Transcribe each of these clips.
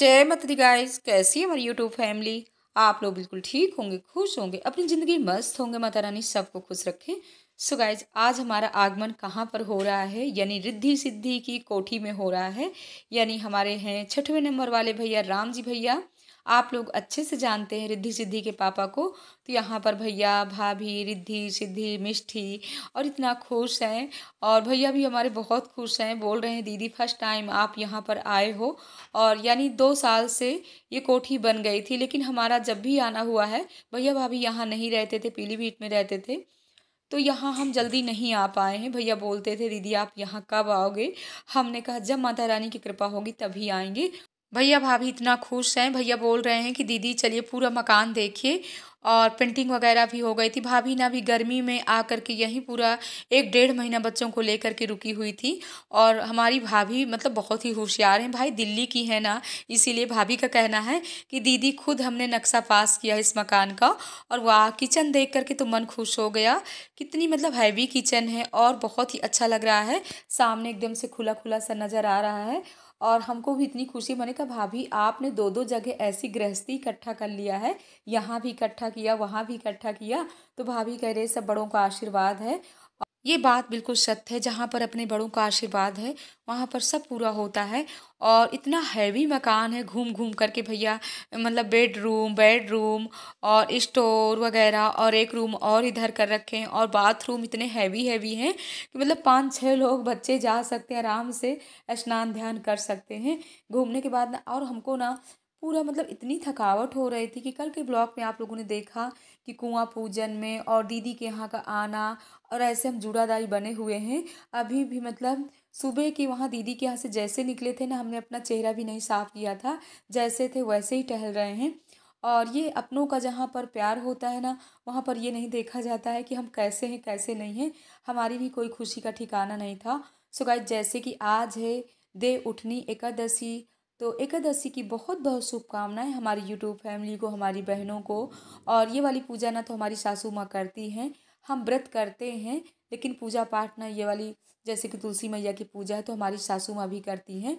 जय मतरी गाइस कैसी है हमारी यूट्यूब फैमिली आप लोग बिल्कुल ठीक होंगे खुश होंगे अपनी ज़िंदगी मस्त होंगे माता रानी सबको खुश रखें सो गाइज आज हमारा आगमन कहाँ पर हो रहा है यानी रिद्धि सिद्धि की कोठी में हो रहा है यानी हमारे हैं छठवें नंबर वाले भैया राम जी भैया आप लोग अच्छे से जानते हैं रिद्धि सिद्धि के पापा को तो यहाँ पर भैया भाभी रिद्धि सिद्धि मिष्ठी और इतना खुश हैं और भैया भी हमारे बहुत खुश हैं बोल रहे हैं दीदी फर्स्ट टाइम आप यहाँ पर आए हो और यानी दो साल से ये कोठी बन गई थी लेकिन हमारा जब भी आना हुआ है भैया भाभी यहाँ नहीं रहते थे पीलीभीत में रहते थे तो यहाँ हम जल्दी नहीं आ पाए हैं भैया बोलते थे दीदी आप यहाँ कब आओगे हमने कहा जब माता रानी की कृपा होगी तभी आएंगे भैया भाभी इतना खुश हैं भैया बोल रहे हैं कि दीदी चलिए पूरा मकान देखिए और पेंटिंग वगैरह भी हो गई थी भाभी ना भी गर्मी में आ कर के यहीं पूरा एक डेढ़ महीना बच्चों को लेकर के रुकी हुई थी और हमारी भाभी मतलब बहुत ही होशियार हैं भाई दिल्ली की है ना इसीलिए भाभी का कहना है कि दीदी खुद हमने नक्शा पास किया इस मकान का और वाह किचन देख करके तो मन खुश हो गया कितनी मतलब हैवी किचन है और बहुत ही अच्छा लग रहा है सामने एकदम से खुला खुला सा नज़र आ रहा है और हमको भी इतनी खुशी मैंने कहा भाभी आपने दो दो जगह ऐसी गृहस्थी इकट्ठा कर लिया है यहाँ भी इकट्ठा किया वहाँ भी इकट्ठा किया तो भाभी कह रहे सब बड़ों का आशीर्वाद है ये बात बिल्कुल सत्य है जहाँ पर अपने बड़ों का आशीर्वाद है वहाँ पर सब पूरा होता है और इतना हैवी मकान है घूम घूम करके भैया मतलब बेडरूम बेडरूम और स्टोर वगैरह और एक रूम और इधर कर रखें और बाथरूम इतने हैवी हैवी हैं कि मतलब पाँच छः लोग बच्चे जा सकते हैं आराम से स्नान ध्यान कर सकते हैं घूमने के बाद ना और हमको ना पूरा मतलब इतनी थकावट हो रही थी कि कल के ब्लॉग में आप लोगों ने देखा कि कुआं पूजन में और दीदी के यहाँ का आना और ऐसे हम जुड़ादारी बने हुए हैं अभी भी मतलब सुबह के वहाँ दीदी के यहाँ से जैसे निकले थे ना हमने अपना चेहरा भी नहीं साफ़ किया था जैसे थे वैसे ही टहल रहे हैं और ये अपनों का जहाँ पर प्यार होता है ना वहाँ पर ये नहीं देखा जाता है कि हम कैसे हैं कैसे नहीं हैं हमारी भी कोई खुशी का ठिकाना नहीं था सो गाय जैसे कि आज है दे उठनी एकादशी तो एकादशी की बहुत बहुत शुभकामनाएं हमारी यूट्यूब फैमिली को हमारी बहनों को और ये वाली पूजा ना तो हमारी सासू माँ करती हैं हम व्रत करते हैं लेकिन पूजा पाठ ना ये वाली जैसे कि तुलसी मैया की पूजा है तो हमारी सासू माँ भी करती हैं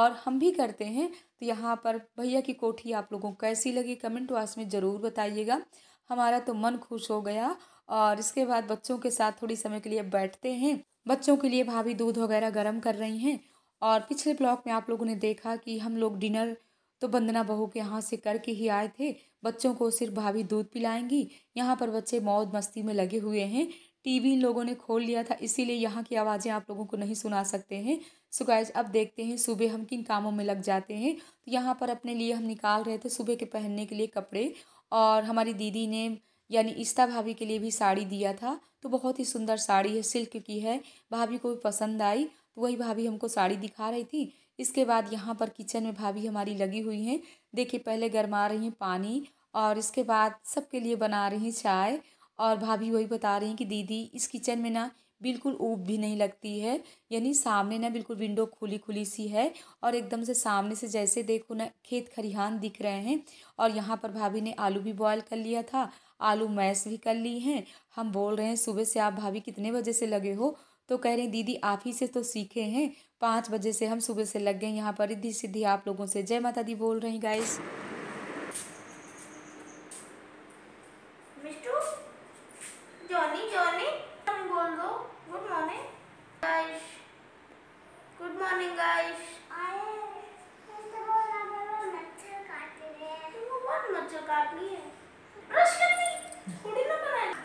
और हम भी करते हैं तो यहाँ पर भैया की कोठी आप लोगों को कैसी लगी कमेंट बॉक्स में ज़रूर बताइएगा हमारा तो मन खुश हो गया और इसके बाद बच्चों के साथ थोड़ी समय के लिए बैठते हैं बच्चों के लिए भाभी दूध वगैरह गर्म कर रही हैं और पिछले ब्लॉग में आप लोगों ने देखा कि हम लोग डिनर तो वंदना बहू के यहाँ से करके ही आए थे बच्चों को सिर्फ भाभी दूध पिलाएंगी यहाँ पर बच्चे मौज मस्ती में लगे हुए हैं टीवी इन लोगों ने खोल लिया था इसीलिए यहाँ की आवाज़ें आप लोगों को नहीं सुना सकते हैं सुगैज अब देखते हैं सुबह हम किन कामों में लग जाते हैं तो यहाँ पर अपने लिए हम निकाल रहे थे सुबह के पहनने के लिए कपड़े और हमारी दीदी ने यानी इस्ता भाभी के लिए भी साड़ी दिया था तो बहुत ही सुंदर साड़ी है सिल्क की है भाभी को भी पसंद आई तो वही भाभी हमको साड़ी दिखा रही थी इसके बाद यहाँ पर किचन में भाभी हमारी लगी हुई हैं देखिए पहले गरमा रही हैं पानी और इसके बाद सबके लिए बना रही हैं चाय और भाभी वही बता रही हैं कि दीदी इस किचन में ना बिल्कुल ऊब भी नहीं लगती है यानी सामने ना बिल्कुल विंडो खुली खुली सी है और एकदम से सामने से जैसे देखो ना खेत खरिहान दिख रहे हैं और यहाँ पर भाभी ने आलू भी बॉयल कर लिया था आलू मैस भी कर ली हैं हम बोल रहे हैं सुबह से आप भाभी कितने बजे से लगे हो तो कह रहे हैं दीदी आप ही से तो सीखे हैं पाँच बजे से हम सुबह से लग गए यहाँ पर रिद्धि सिद्धि आप लोगों से जय माता दी बोल रही गाइस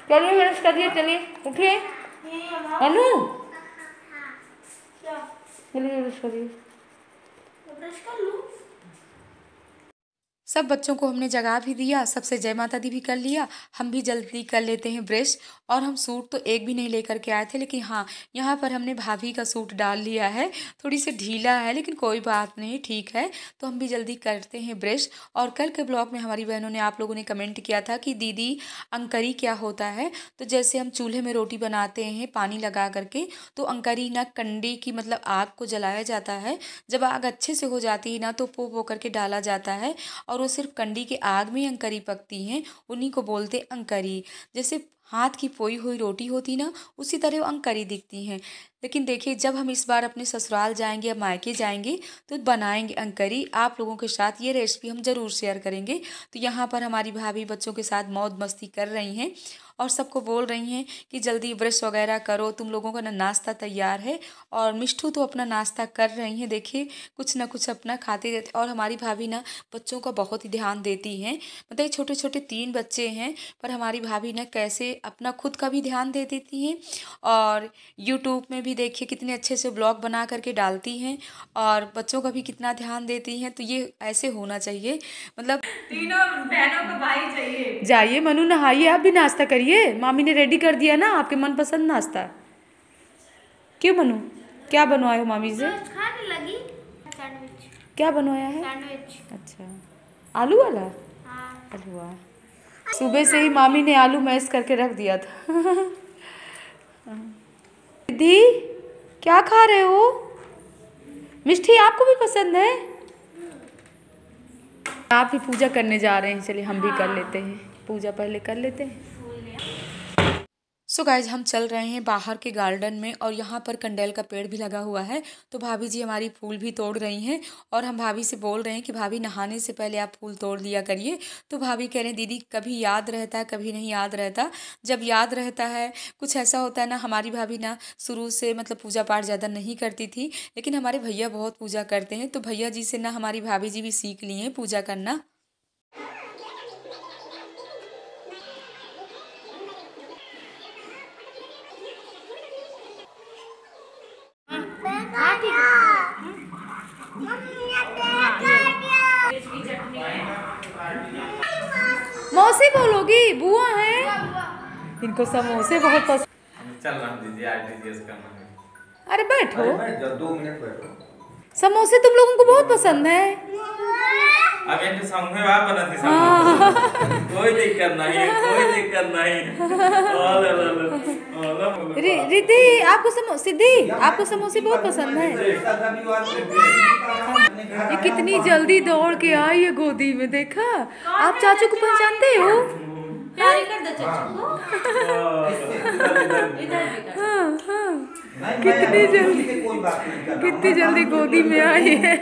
चलिए मैंने कर दिया चलिए उठिए अनु हाँ। चलिए ब्रश कर सब बच्चों को हमने जगा भी दिया सबसे जय माता दी भी कर लिया हम भी जल्दी कर लेते हैं ब्रश और हम सूट तो एक भी नहीं लेकर के आए थे लेकिन हाँ यहाँ पर हमने भाभी का सूट डाल लिया है थोड़ी सी ढीला है लेकिन कोई बात नहीं ठीक है तो हम भी जल्दी करते हैं ब्रश और कल के ब्लॉग में हमारी बहनों ने आप लोगों ने कमेंट किया था कि दीदी अंकरी क्या होता है तो जैसे हम चूल्हे में रोटी बनाते हैं पानी लगा करके तो अंकरी ना कंडी की मतलब आग को जलाया जाता है जब आग अच्छे से हो जाती है ना तो पो पो करके डाला जाता है और सिर्फ कंडी के आग में अंकरी पकती हैं उन्हीं को बोलते अंकरी जैसे हाथ की पोई हुई रोटी होती ना उसी तरह वो अंकरी दिखती हैं लेकिन देखिए जब हम इस बार अपने ससुराल जाएंगे या मायके जाएंगे तो बनाएंगे अंकरी आप लोगों के साथ ये रेसिपी हम ज़रूर शेयर करेंगे तो यहाँ पर हमारी भाभी बच्चों के साथ मौज मस्ती कर रही हैं और सबको बोल रही हैं कि जल्दी ब्रश वगैरह करो तुम लोगों का ना नाश्ता तैयार है और मिष्ठू तो अपना नाश्ता कर रही हैं देखिए कुछ ना कुछ अपना खाते रहते और हमारी भाभी ना बच्चों का बहुत ही ध्यान देती हैं मतलब ये छोटे छोटे तीन बच्चे हैं पर हमारी भाभी ना कैसे अपना खुद का भी ध्यान दे देती हैं और यूट्यूब में भी भी देखिए कितने अच्छे से ब्लॉग बना करके डालती हैं और बच्चों का भी कितना ध्यान देती हैं तो ये ऐसे होना चाहिए मतलब तीनों बहनों को भाई चाहिए जाइए मनु नहाइए आप भी नाश्ता करिए मामी ने रेडी कर दिया ना आपके मनपसंद नाश्ता क्यों मनु क्या बनवाए हो मामी से खाने लगी क्या बनवाया है अच्छा आलू वाला हाँ। वाला सुबह से ही मामी ने आलू मैश करके रख दिया था रिद्धि क्या खा रहे हो मिष्ठी आपको भी पसंद है आप ही पूजा करने जा रहे हैं चलिए हम भी कर हाँ। लेते हैं पूजा पहले कर लेते हैं सो so गाइज हम चल रहे हैं बाहर के गार्डन में और यहाँ पर कंडेल का पेड़ भी लगा हुआ है तो भाभी जी हमारी फूल भी तोड़ रही हैं और हम भाभी से बोल रहे हैं कि भाभी नहाने से पहले आप फूल तोड़ लिया करिए तो भाभी कह रहे हैं दीदी कभी याद रहता है कभी नहीं याद रहता जब याद रहता है कुछ ऐसा होता है ना हमारी भाभी ना शुरू से मतलब पूजा पाठ ज़्यादा नहीं करती थी लेकिन हमारे भैया बहुत पूजा करते हैं तो भैया जी से ना हमारी भाभी जी भी सीख लिए हैं पूजा करना मौसे बोलोगी बुआ है इनको समोसे बहुत पसंद चल दीजिए आज अरे बैठो दो मिनट बैठो समोसे तुम लोगों को बहुत पसंद है अब हाँ। कोई दिक्कत नहीं रिद्धि आपको सिद्धि आपको समोसे बहुत पसंद है ये कितनी जल्दी दौड़ के आई है गोदी में देखा आप चाचू को पहचानते हो हाँ हाँ कितनी जल्दी कितनी जल्दी गोदी में आई है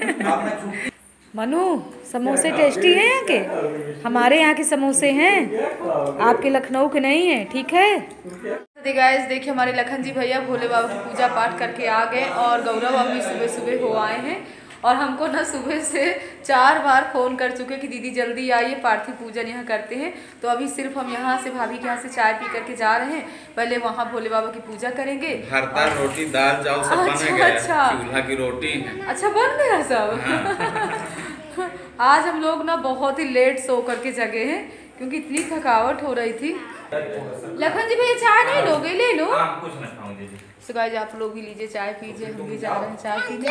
मनु समोसे टेस्टी हैं यहाँ के हमारे यहाँ के समोसे हैं आपके लखनऊ के नहीं है ठीक है गाइस तो देखिए हमारे लखन जी भैया भोले बाबा की पूजा पाठ करके आ गए और गौरव अभी सुबह सुबह हो आए हैं और हमको ना सुबह से चार बार फ़ोन कर चुके कि दीदी जल्दी आइए पार्थिव पूजन यहाँ करते हैं तो अभी सिर्फ हम यहाँ से भाभी के यहाँ से चाय पी करके जा रहे हैं पहले वहाँ भोले बाबा की पूजा करेंगे भरता और... रोटी दाल चावल सब अच्छा, बन गया अच्छा चूल्हा की रोटी अच्छा बन गया सब हाँ। आज हम लोग ना बहुत ही लेट सो करके जगे हैं क्योंकि इतनी थकावट हो रही थी लखन जी भैया चाय नहीं हाँ। लोगे ले लो हाँ, कुछ नहीं आप लोग ही लीजिए चाय पीजिए हम भी जा रहे हैं चाय पीने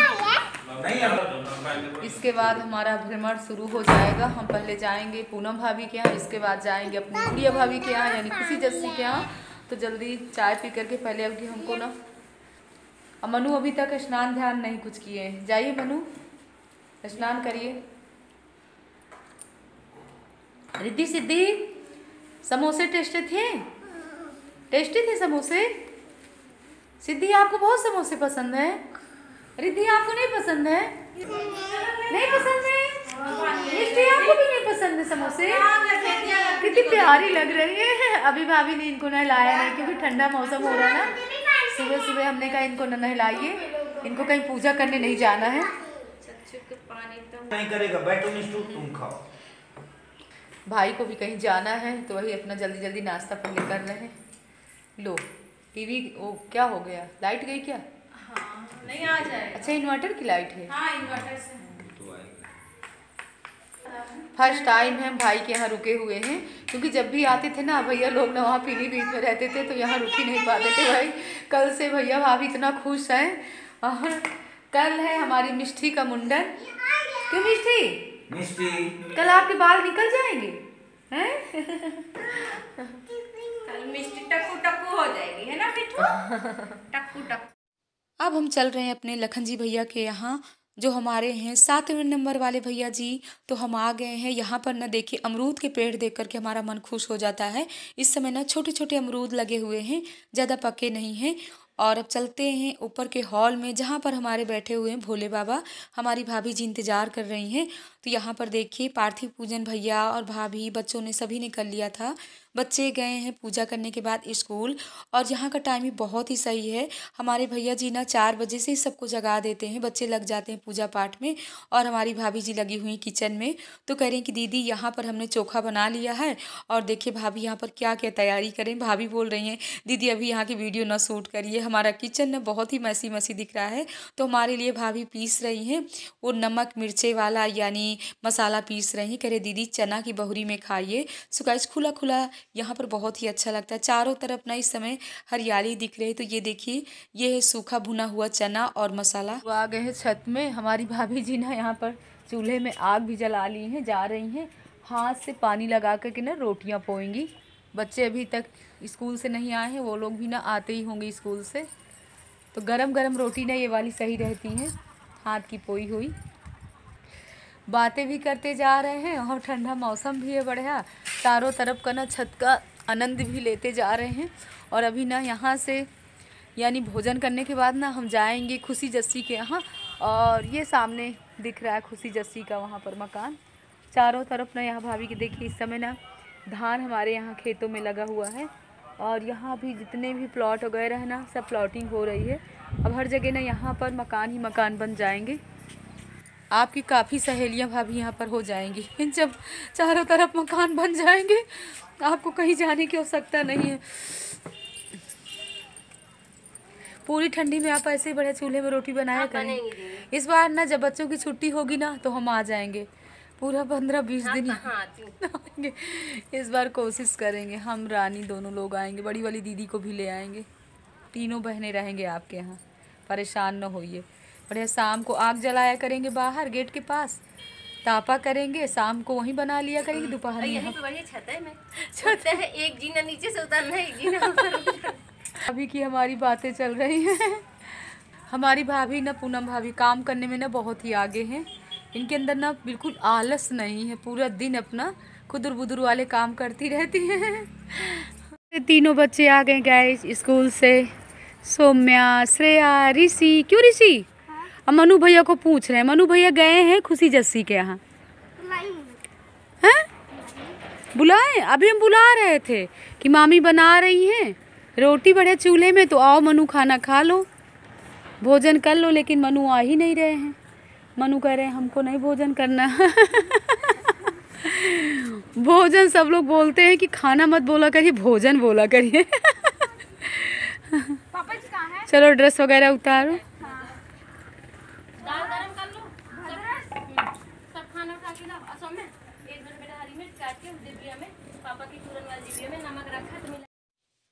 इसके बाद हमारा भ्रमण शुरू हो जाएगा हम पहले जाएंगे पूनम भाभी के यहाँ इसके बाद जाएंगे अपनी गुड़िया भाभी के यहाँ यानी खुशी जस्सी के यहाँ तो जल्दी चाय पी करके पहले अभी हमको ना मनु अभी तक स्नान ध्यान नहीं कुछ किए हैं जाइए मनु स्नान करिए रिद्धि सिद्धि समोसे टेस्टी थे टेस्टी थे समोसे सिद्धि आपको बहुत समोसे पसंद है रिद्धि आपको नहीं पसंद है नहीं पसंद है मिष्टी आपको भी नहीं पसंद है समोसे कितनी प्यारी लग रही है अभी भाभी ने इनको नहलाया है क्योंकि ठंडा मौसम हो रहा है ना सुबह सुबह हमने कहा इनको न नहलाइए इनको कहीं पूजा करने नहीं जाना है नहीं करेगा बैठो तुम खाओ भाई को भी कहीं जाना है तो वही अपना जल्दी जल्दी नाश्ता पहले कर रहे हैं लो टीवी वो क्या हो गया लाइट गई क्या हाँ नहीं आ जाएगा अच्छा इन्वर्टर की लाइट है हाँ इन्वर्टर से फर्स्ट टाइम हम भाई के यहाँ रुके हुए हैं क्योंकि जब भी आते थे ना भैया लोग ना वहाँ पीली बीच में रहते थे तो यहाँ रुक ही नहीं पाते थे भाई कल से भैया भाभी इतना खुश हैं और कल है हमारी मिष्ठी का मुंडन क्यों मिष्ठी मिस्टी कल आपके बाल निकल जाएंगे हैं कल मिस्टी टक्कू टक्कू हो जाएगी है ना टक्कू टक्कू अब हम चल रहे हैं अपने लखन जी भैया के यहाँ जो हमारे हैं सातवें नंबर वाले भैया जी तो हम आ गए हैं यहाँ पर ना देखिए अमरूद के पेड़ देख करके हमारा मन खुश हो जाता है इस समय ना छोटे छोटे अमरूद लगे हुए हैं ज़्यादा पके नहीं हैं और अब चलते हैं ऊपर के हॉल में जहाँ पर हमारे बैठे हुए हैं भोले बाबा हमारी भाभी जी इंतज़ार कर रही हैं तो यहाँ पर देखिए पार्थिव पूजन भैया और भाभी बच्चों ने सभी ने कर लिया था बच्चे गए हैं पूजा करने के बाद स्कूल और यहाँ का टाइम भी बहुत ही सही है हमारे भैया जी ना चार बजे से ही सबको जगा देते हैं बच्चे लग जाते हैं पूजा पाठ में और हमारी भाभी जी लगी हुई किचन में तो कह रहे हैं कि दीदी यहाँ पर हमने चोखा बना लिया है और देखिए भाभी यहाँ पर क्या क्या तैयारी करें भाभी बोल रही हैं दीदी अभी यहाँ की वीडियो ना शूट करिए हमारा किचन ना बहुत ही मसी मसी दिख रहा है तो हमारे लिए भाभी पीस रही हैं वो नमक मिर्चे वाला यानी मसाला पीस रही हैं कह रहे दीदी चना की बहुरी में खाइए सुखाइश खुला खुला यहाँ पर बहुत ही अच्छा लगता है चारों तरफ ना इस समय हरियाली दिख रही है तो ये देखिए ये है सूखा भुना हुआ चना और मसाला वो आ गए हैं छत में हमारी भाभी जी ना यहाँ पर चूल्हे में आग भी जला ली हैं जा रही हैं हाथ से पानी लगा करके ना रोटियाँ पोएंगी बच्चे अभी तक स्कूल से नहीं आए हैं वो लोग भी ना आते ही होंगे स्कूल से तो गरम गरम रोटी ना ये वाली सही रहती है हाथ की पोई हुई बातें भी करते जा रहे हैं और ठंडा मौसम भी है बढ़िया चारों तरफ का ना छत का आनंद भी लेते जा रहे हैं और अभी ना यहाँ से यानी भोजन करने के बाद ना हम जाएंगे खुशी जस्सी के यहाँ और ये सामने दिख रहा है खुशी जस्सी का वहाँ पर मकान चारों तरफ ना यहाँ भाभी के देखिए इस समय ना धान हमारे यहाँ खेतों में लगा हुआ है और यहाँ भी जितने भी प्लॉट वगैरह है ना सब प्लॉटिंग हो रही है अब हर जगह ना यहाँ पर मकान ही मकान बन जाएंगे आपकी काफ़ी सहेलियां भाभी यहाँ पर हो जाएंगी जब चारों तरफ मकान बन जाएंगे आपको कहीं जाने की आवश्यकता नहीं है पूरी ठंडी में आप ऐसे ही बड़े चूल्हे में रोटी बनाया हाँ, करें इस बार ना जब बच्चों की छुट्टी होगी ना तो हम आ जाएंगे पूरा पंद्रह बीस हाँ, दिन आएंगे इस बार कोशिश करेंगे हम रानी दोनों लोग आएंगे बड़ी वाली दीदी को भी ले आएंगे तीनों बहनें रहेंगे आपके यहाँ परेशान न होइए और यह शाम को आग जलाया करेंगे बाहर गेट के पास तापा करेंगे शाम को वहीं बना लिया करेंगे दोपहर में यहाँ छत है है एक जीना नीचे से उतरना एक जीना ऊपर अभी की हमारी बातें चल रही हैं हमारी भाभी ना पूनम भाभी काम करने में ना बहुत ही आगे हैं इनके अंदर ना बिल्कुल आलस नहीं है पूरा दिन अपना खुदर बुदुर वाले काम करती रहती है तीनों बच्चे आ गए गए स्कूल से सोम्या श्रेया ऋषि क्यों ऋषि अब मनु भैया को पूछ रहे हैं मनु भैया गए हैं खुशी जस्सी के यहाँ हैं बुलाए अभी हम बुला रहे थे कि मामी बना रही हैं रोटी बड़े चूल्हे में तो आओ मनु खाना खा लो भोजन कर लो लेकिन मनु आ ही नहीं रहे हैं मनु कह रहे हैं हमको नहीं भोजन करना भोजन सब लोग बोलते हैं कि खाना मत बोला करिए भोजन बोला करिए चलो ड्रेस वगैरह उतारो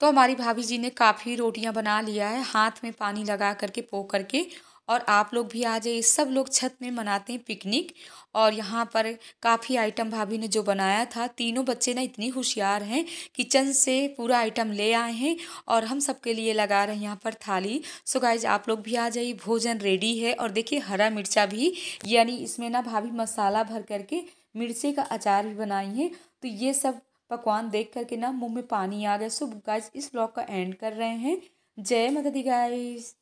तो हमारी भाभी जी ने काफ़ी रोटियां बना लिया है हाथ में पानी लगा करके पो करके और आप लोग भी आ जाइए सब लोग छत में मनाते हैं पिकनिक और यहाँ पर काफ़ी आइटम भाभी ने जो बनाया था तीनों बच्चे ना इतनी होशियार हैं किचन से पूरा आइटम ले आए हैं और हम सबके लिए लगा रहे हैं यहाँ पर थाली सो गाइज आप लोग भी आ जाइए भोजन रेडी है और देखिए हरा मिर्चा भी यानी इसमें ना भाभी मसाला भर करके मिर्ची का अचार भी बनाई है तो ये सब पकवान देख कर के ना मुंह में पानी आ गया सो गाइस इस ब्लॉग का एंड कर रहे हैं जय माता दी गाइस